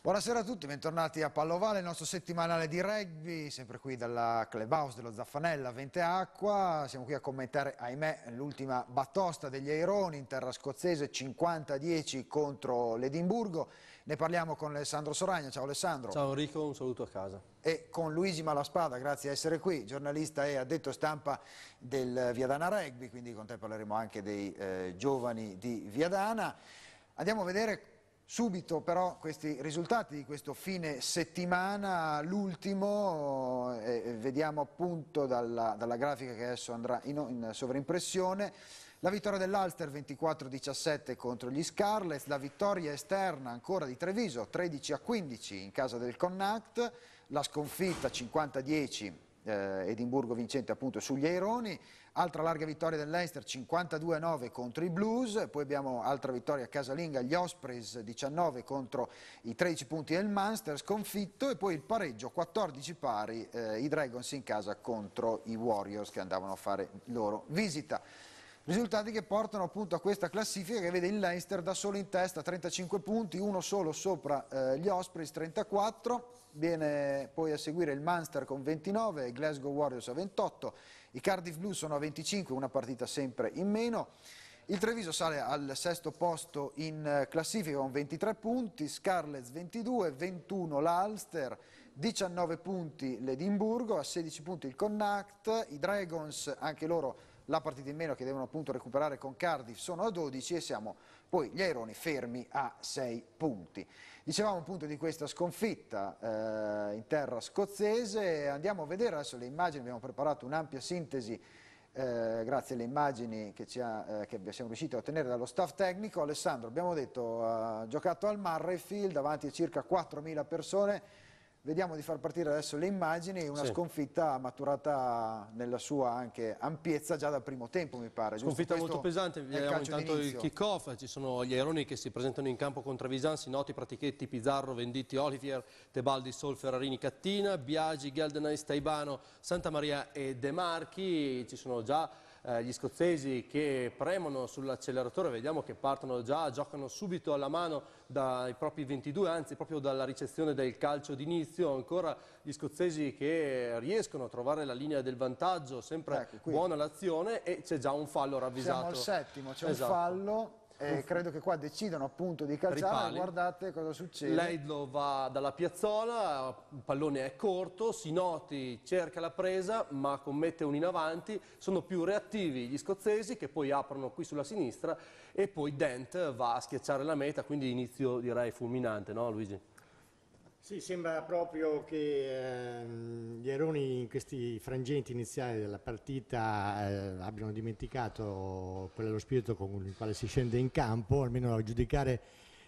Buonasera a tutti, bentornati a Pallovale, il nostro settimanale di rugby, sempre qui dalla clubhouse dello Zaffanella, Vente Acqua. Siamo qui a commentare, ahimè, l'ultima battosta degli Aironi in terra scozzese, 50-10 contro l'Edimburgo. Ne parliamo con Alessandro Soragna. Ciao Alessandro. Ciao Enrico, un saluto a casa. E con Luigi Malaspada, grazie di essere qui, giornalista e addetto stampa del Viadana Rugby, quindi con te parleremo anche dei eh, giovani di Viadana. Andiamo a vedere Subito però questi risultati di questo fine settimana, l'ultimo, eh, eh vediamo appunto dalla, dalla, grafica che adesso andrà in, in sovrimpressione, la vittoria dell'Alster 24-17 contro gli Scarlets, la vittoria esterna ancora di Treviso 13-15 in casa del Connacht, la sconfitta 50-10 eh, Edimburgo vincente appunto sugli Aironi, altra larga vittoria dell'Einster 52-9 contro i Blues, poi abbiamo altra vittoria casalinga, gli Ospreys 19 contro i 13 punti del Munster sconfitto e poi il pareggio 14 pari eh, i Dragons in casa contro i Warriors che andavano a fare loro visita. Risultati che portano appunto a questa classifica che vede il Leinster da solo in testa 35 punti, uno solo sopra eh, gli Ospreys 34, viene poi a seguire il Munster con 29, Glasgow Warriors a 28, i Cardiff Blues sono a 25, una partita sempre in meno. Il Treviso sale al sesto posto in eh, classifica con 23 punti, Scarlets 22, 21 l'Ulster, 19 punti l'Edimburgo, a 16 punti il Connacht, i Dragons anche loro la partita in meno che devono appunto recuperare con Cardiff sono a 12 e siamo poi gli aeroni fermi a 6 punti. Dicevamo appunto di questa sconfitta eh, in terra scozzese, andiamo a vedere adesso le immagini, abbiamo preparato un'ampia sintesi eh, grazie alle immagini che, ha, eh, che, siamo riusciti a ottenere dallo staff tecnico. Alessandro, abbiamo detto, ha giocato al Murrayfield davanti a circa 4.000 persone, Vediamo di far partire adesso le immagini, una sì. sconfitta maturata nella sua anche ampiezza già dal primo tempo mi pare. Sconfitta molto pesante, vediamo intanto il kick-off, ci sono gli aeroni che si presentano in campo contro Visansi, noti pratichetti Pizarro, Venditti, Olivier, Tebaldi, Sol, Ferrarini, Cattina, Biagi, Geldenais, Taibano, Santa Maria e De Marchi, ci sono già eh, gli scozzesi che premono sull'acceleratore, vediamo che partono già, giocano subito alla mano dai propri 22, anzi proprio dalla ricezione del calcio d'inizio, ancora gli scozzesi che riescono a trovare la linea del vantaggio, sempre ecco, buona l'azione e c'è già un fallo ravvisato. Siamo al settimo, c'è esatto. un fallo eh, credo che qua decidano appunto di calciare, Ripali. guardate cosa succede. Leidlo va dalla piazzola, il pallone è corto, si noti cerca la presa ma commette un in avanti, sono più reattivi gli scozzesi che poi aprono qui sulla sinistra e poi Dent va a schiacciare la meta, quindi inizio direi fulminante, no Luigi? Sì, sembra proprio che ehm, gli Eroni in questi frangenti iniziali della partita eh, abbiano dimenticato quello spirito con il quale si scende in campo, almeno a giudicare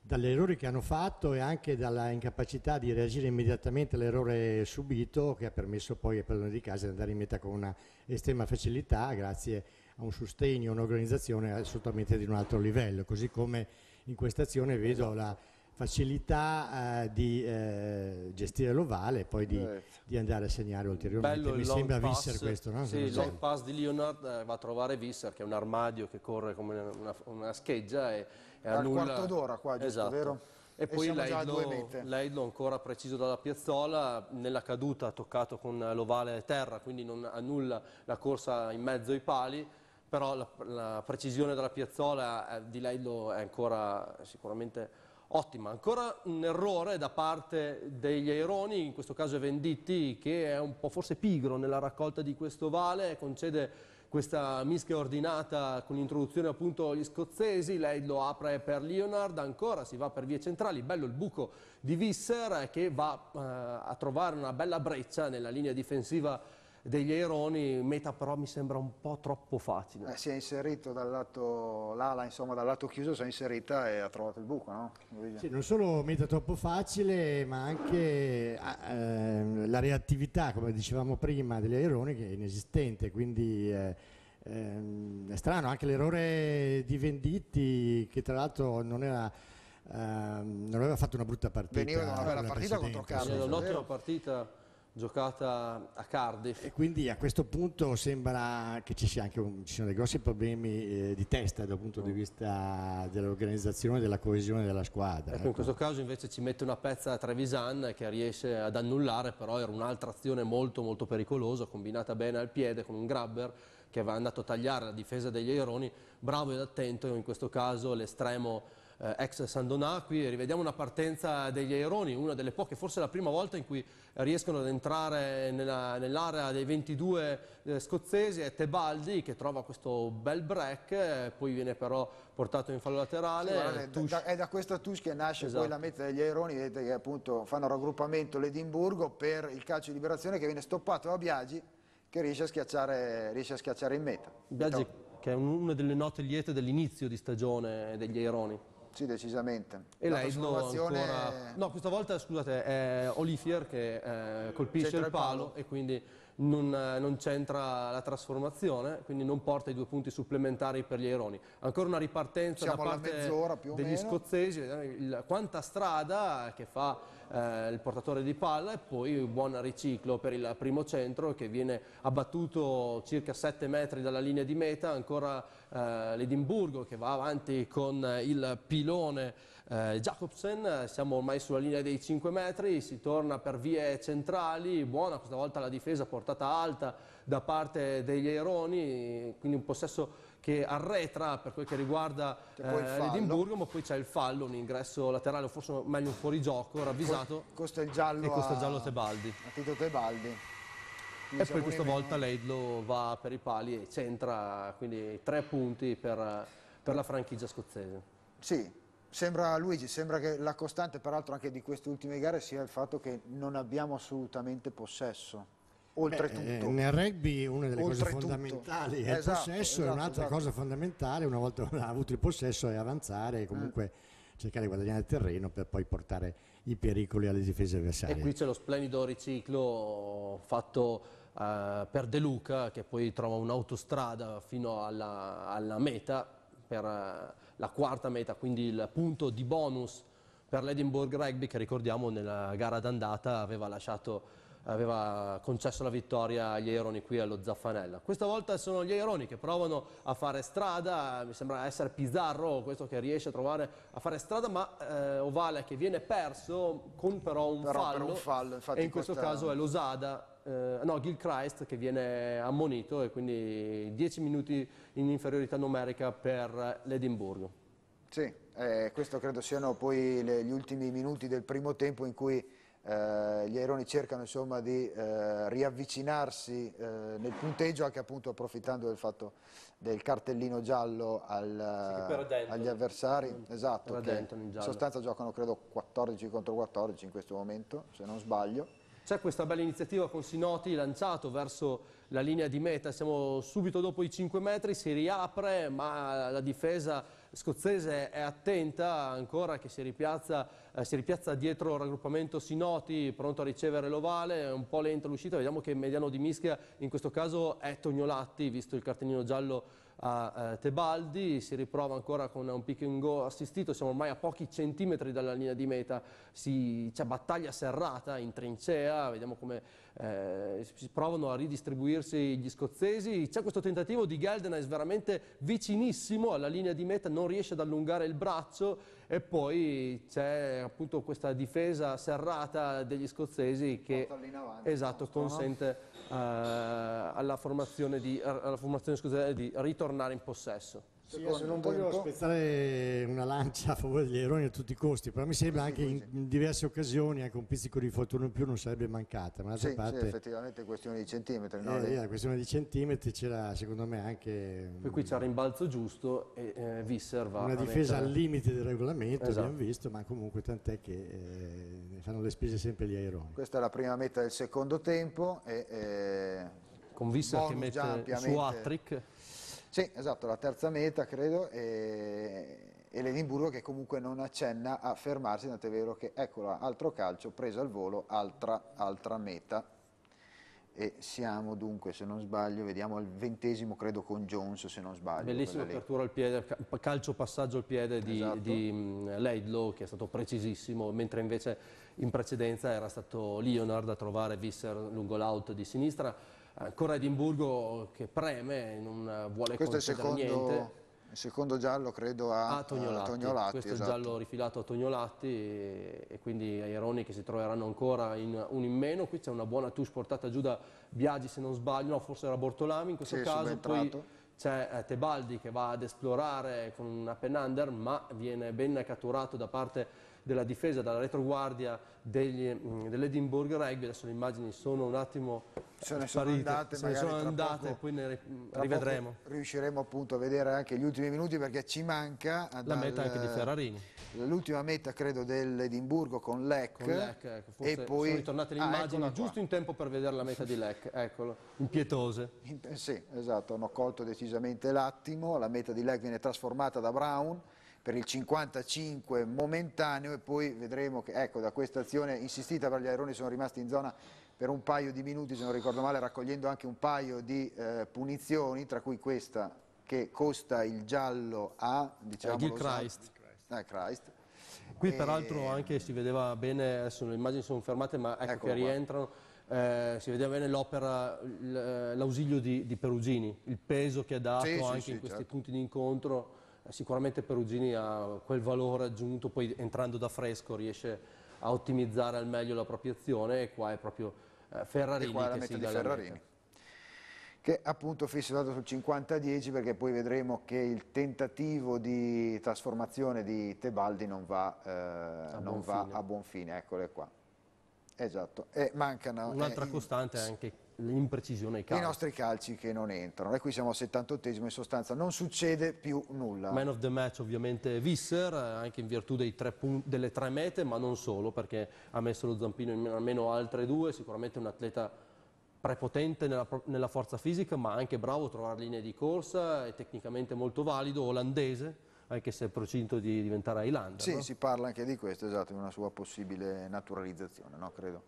dagli errori che hanno fatto e anche dalla incapacità di reagire immediatamente all'errore subito che ha permesso poi ai padroni di casa di andare in meta con una estrema facilità grazie a un sostegno, un'organizzazione assolutamente di un altro livello, così come in questa azione vedo esatto. la facilità eh, di eh, gestire l'ovale e poi di, eh. di, andare a segnare ulteriormente. Bello Mi sembra pass, Visser questo, no? Sì, il long pass di Leonard eh, va a trovare Visser che è un armadio che corre come una, una scheggia e, e Al annulla... quarto d'ora qua, giusto, esatto. vero? E, poi Leidlo ancora preciso dalla piazzola, nella caduta ha toccato con l'ovale a terra, quindi non annulla la corsa in mezzo ai pali, però la, la precisione della piazzola eh, di Leidlo è ancora sicuramente Ottima, ancora un errore da parte degli aironi, in questo caso Venditti, che è un po' forse pigro nella raccolta di questo vale, concede questa mischia ordinata con l'introduzione appunto agli scozzesi, lei lo apre per Leonard, ancora si va per vie centrali, bello il buco di Visser eh, che va eh, a trovare una bella breccia nella linea difensiva degli aeroni, meta però mi sembra un po' troppo facile. Eh, si è inserito dal lato, l'ala insomma dal lato chiuso si è inserita e ha trovato il buco, no? Sì, non solo meta troppo facile ma anche eh, la reattività, come dicevamo prima, degli aeroni che è inesistente, quindi... Eh, ehm, è strano anche l'errore di Venditti che tra l'altro non era ehm, non aveva fatto una brutta partita. Veniva da una bella partita contro Carlo. un'ottima partita giocata a Cardiff. E quindi a questo punto sembra che ci, sia anche un, ci siano dei grossi problemi eh, di testa dal punto di mm. vista dell'organizzazione, della coesione della squadra. Ecco, ecco. In questo caso invece ci mette una pezza a Trevisan che riesce ad annullare, però era un'altra azione molto molto pericolosa, combinata bene al piede con un grabber che va andato a tagliare la difesa degli Aironi, bravo ed attento in questo caso l'estremo eh, ex San Donà, Donacqui, rivediamo una partenza degli aeroni, una delle poche, forse la prima volta in cui riescono ad entrare nell'area nell dei 22 eh, scozzesi, è Tebaldi che trova questo bel break, eh, poi viene però portato in fallo laterale. Sì, guarda, è, da, è, da, questa Tush che nasce esatto. poi la esatto. meta degli aeroni, vedete che appunto fanno raggruppamento l'Edimburgo per il calcio di liberazione che viene stoppato da Biagi che riesce a schiacciare, riesce a schiacciare in meta. Biagi che è una delle note liete dell'inizio di stagione degli aeroni. Sì, decisamente. E la lei trasformazione... no, ancora... no, questa volta, scusate, è Olivier che eh, colpisce il palo, palo e quindi non, eh, non c'entra la trasformazione, quindi non porta i due punti supplementari per gli aironi. Ancora una ripartenza Siamo da parte degli scozzesi, il, quanta strada che fa eh, il portatore di palla e poi un buon riciclo per il primo centro che viene abbattuto circa 7 metri dalla linea di meta, ancora eh, l'Edimburgo che va avanti con il pilone eh, Jacobsen, eh, siamo ormai sulla linea dei 5 metri, si torna per vie centrali, buona questa volta la difesa portata alta da parte degli Aironi, quindi un possesso che arretra per quel che riguarda eh, l'Edimburgo, ma poi c'è il fallo, un ingresso laterale, o forse meglio un fuorigioco, ravvisato. Costa il giallo, e costa il giallo a, Tebaldi. A Tito Tebaldi. e poi diciamo questa volta Leidlo va per i pali e centra, quindi tre punti per, per la franchigia scozzese. Sì, Sembra, Luigi, sembra che la costante peraltro anche di queste ultime gare sia il fatto che non abbiamo assolutamente possesso. Oltretutto. Beh, eh, nel rugby una delle cose fondamentali è esatto, il possesso esatto, e un'altra esatto. cosa fondamentale una volta avuto il possesso è avanzare e comunque mm. cercare di guadagnare terreno per poi portare i pericoli alle difese avversarie. E qui c'è lo splendido riciclo fatto Uh, per De Luca che poi trova un'autostrada fino alla, alla meta per, uh, la quarta meta, quindi il punto di bonus per l'Edinburgh Rugby che ricordiamo nella gara d'andata aveva, aveva concesso la vittoria agli aeroni qui allo Zaffanella. Questa volta sono gli aeroni che provano a fare strada, mi sembra essere Pizarro questo che riesce a trovare a fare strada, ma eh, Ovale che viene perso con però un però fallo, per un fallo e in questo caso è Losada eh, no, Gilchrist che viene ammonito e quindi 10 minuti in inferiorità numerica per l'Edimburgo. Sì, eh, questo credo siano poi le, gli ultimi minuti del primo tempo in cui eh, gli aeroni cercano insomma, di eh, riavvicinarsi eh, nel punteggio anche appunto approfittando del fatto del cartellino giallo al, sì, agli avversari esatto, che in sostanza giocano credo 14 contro 14 in questo momento se non sbaglio c'è questa bella iniziativa con Sinoti lanciato verso la linea di meta, siamo subito dopo i 5 metri, si riapre ma la difesa scozzese è attenta ancora che si ripiazza, eh, si ripiazza dietro il raggruppamento Sinoti, pronto a ricevere l'ovale, è un po' lenta l'uscita, vediamo che Mediano di Mischia in questo caso è Tognolatti, visto il cartellino giallo a eh, Tebaldi, si riprova ancora con un pick and go assistito, siamo ormai a pochi centimetri dalla linea di meta, si, c'è battaglia serrata in trincea, vediamo come eh, si provano a ridistribuirsi gli scozzesi, c'è questo tentativo di Geldenais veramente vicinissimo alla linea di meta, non riesce ad allungare il braccio e poi c'è appunto questa difesa serrata degli scozzesi che esatto, consente eh, alla formazione, di, alla formazione scusate, di ritornare in possesso. Sì, adesso non tempo. voglio spezzare una lancia a favore degli eroni a tutti i costi, però mi sembra anche in diverse occasioni anche un pizzico di fortuna in più non sarebbe mancata. Ma sì, parte, sì, effettivamente è questione di centimetri. No? Eh, la questione di centimetri c'era secondo me anche... Per cui c'era rimbalzo giusto e eh, Visser va... Una difesa mettere... al limite del regolamento, esatto. abbiamo visto, ma comunque tant'è che eh, fanno le spese sempre gli aeroni. Questa è la prima meta del secondo tempo. E, eh, Con Visser che mette su Attrick sì, esatto, la terza meta credo e, e l'Edimburgo che comunque non accenna a fermarsi, tanto è vero che eccola, altro calcio, preso al volo, altra, altra meta e siamo dunque, se non sbaglio, vediamo al ventesimo credo con Jones, se non sbaglio. Bellissima apertura al piede, calcio passaggio al piede di, esatto. di mm, Laidlow che è stato precisissimo, mentre invece in precedenza era stato Leonard a trovare Visser lungo l'out di sinistra ancora eh, Edimburgo che preme, non eh, vuole Questo concedere secondo... niente. Il secondo giallo credo a, a Tognolatti, a Tognolatti questo esatto. giallo rifilato a Tognolatti e, e quindi ai Roni che si troveranno ancora in, un in meno, qui c'è una buona touche portata giù da Biagi se non sbaglio, no, forse era Bortolami in questo sì, caso, poi c'è eh, Tebaldi che va ad esplorare con una penander ma viene ben catturato da parte di della difesa, dalla retroguardia mm, dell'Edinburgh Rugby, adesso le immagini sono un attimo se ne sono sparite, andate, se ne sono andate e poi ne rivedremo. Riusciremo appunto a vedere anche gli ultimi minuti perché ci manca la dal, meta anche di Ferrarini. L'ultima meta credo dell'Edimburgo con Lec, con Lec ecco, e poi sono ritornate le ah, immagini giusto in tempo per vedere la meta di Lec, eccolo, impietose. In, sì, esatto, hanno colto decisamente l'attimo, la meta di Lec viene trasformata da Brown per il 55 momentaneo e poi vedremo che ecco, da questa azione insistita per gli aeroni sono rimasti in zona per un paio di minuti, se non ricordo male, raccogliendo anche un paio di eh, punizioni, tra cui questa che costa il giallo a diciamo, Gil Christ. Eh, Christ. Qui e... peraltro anche si vedeva bene, adesso le immagini sono fermate, ma ecco Eccolo che rientrano. Eh, si vedeva bene l'opera, l'ausilio di, di, Perugini, il peso che ha dato sì, anche sì, sì, in questi certo. punti di incontro sicuramente Perugini ha quel valore aggiunto, poi entrando da fresco riesce a ottimizzare al meglio la propria azione e qua è proprio eh, Ferrarini. E qua la mette di Ferrarini. Meta. Che appunto fisso dato sul 50-10 perché poi vedremo che il tentativo di trasformazione di Tebaldi non va, eh, a, non buon va a, buon fine. Eccole qua. Esatto. E mancano. Un'altra eh, costante anche l'imprecisione ai calci. I nostri calci che non entrano. E qui siamo al 78esimo, in sostanza non succede più nulla. Man of the match ovviamente Visser, anche in virtù tre delle tre mete, ma non solo, perché ha messo lo zampino in almeno altre due, sicuramente un atleta prepotente nella, nella forza fisica, ma anche bravo a trovare linee di corsa, è tecnicamente molto valido, olandese, anche se è procinto di diventare Highlander. Sì, no? si parla anche di questo, esatto, di una sua possibile naturalizzazione, no? credo.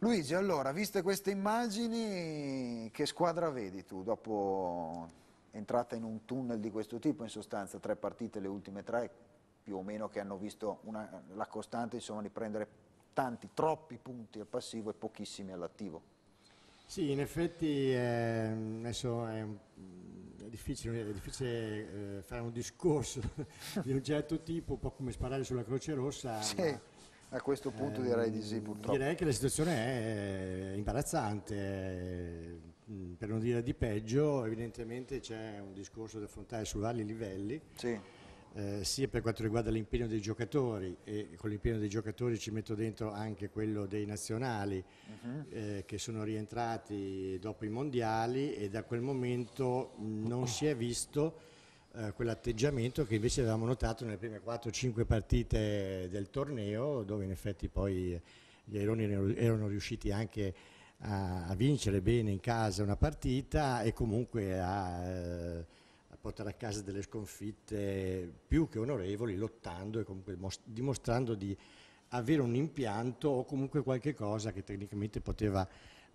Luigi, allora, viste queste immagini, che squadra vedi tu dopo entrata in un tunnel di questo tipo, in sostanza tre partite, le ultime tre, più o meno che hanno visto una, la costante insomma, di prendere tanti, troppi punti al passivo e pochissimi all'attivo? Sì, in effetti eh, adesso è, è difficile, è difficile eh, fare un discorso di un certo tipo, un po' come sparare sulla Croce Rossa. Sì. Ma a questo punto direi di sì, ehm, purtroppo. Direi che la situazione è eh, imbarazzante, eh, mm, per non dire di peggio, evidentemente c'è un discorso da affrontare su vari livelli. Sì. Eh, sia per quanto riguarda l'impegno dei giocatori e con l'impegno dei giocatori ci metto dentro anche quello dei nazionali uh-huh. eh, che sono rientrati dopo i mondiali e da quel momento non si è visto eh, quell'atteggiamento che invece avevamo notato nelle prime 4-5 partite del torneo, dove in effetti poi gli Aironi erano riusciti anche a, a vincere bene in casa una partita e comunque a, eh, a, portare a casa delle sconfitte più che onorevoli, lottando e comunque dimostrando di avere un impianto o comunque qualche cosa che tecnicamente poteva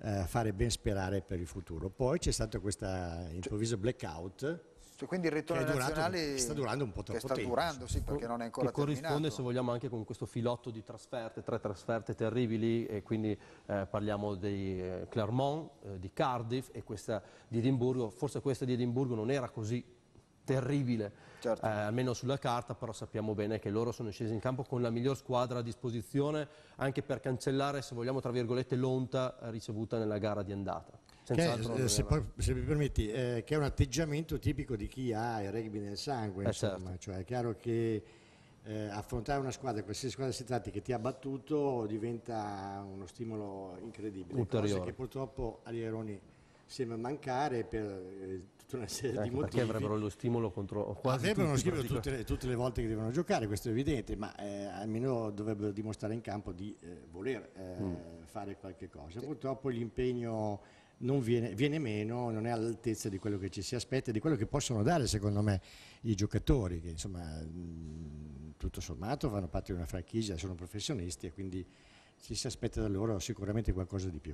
eh, fare ben sperare per il futuro. Poi c'è stato questo improvviso blackout cioè, quindi il ritorno durato, nazionale sta durando un po' troppo sta tempo. durando, sì, perché non è ancora che corrisponde, se vogliamo, anche con questo filotto di trasferte, tre trasferte terribili, e quindi eh, parliamo di eh, Clermont, eh, di Cardiff e questa di Edimburgo. Forse questa di Edimburgo non era così terribile, certo. Eh, almeno sulla carta, però sappiamo bene che loro sono scesi in campo con la miglior squadra a disposizione, anche per cancellare, se vogliamo, tra virgolette, l'onta ricevuta nella gara di andata. Che, se, poi, se, mi permetti, eh, che è un atteggiamento tipico di chi ha il rugby nel sangue, eh insomma, certo. cioè, è chiaro che eh, affrontare una squadra, qualsiasi squadra si tratti, che ti ha battuto diventa uno stimolo incredibile, Ulteriore. cosa che purtroppo Alieroni sembra mancare per eh, tutta una serie ecco, di motivi. Perché avrebbero lo stimolo contro quasi Avrebbero lo stimolo tutte le, tutte le, volte che devono giocare, questo è evidente, ma eh, almeno dovrebbero dimostrare in campo di eh, voler mm. fare qualche cosa. Purtroppo l'impegno non viene, viene, meno, non è all'altezza di quello che ci si aspetta e di quello che possono dare secondo me i giocatori che insomma tutto sommato fanno parte di una franchigia, sono professionisti e quindi ci si aspetta da loro sicuramente qualcosa di più.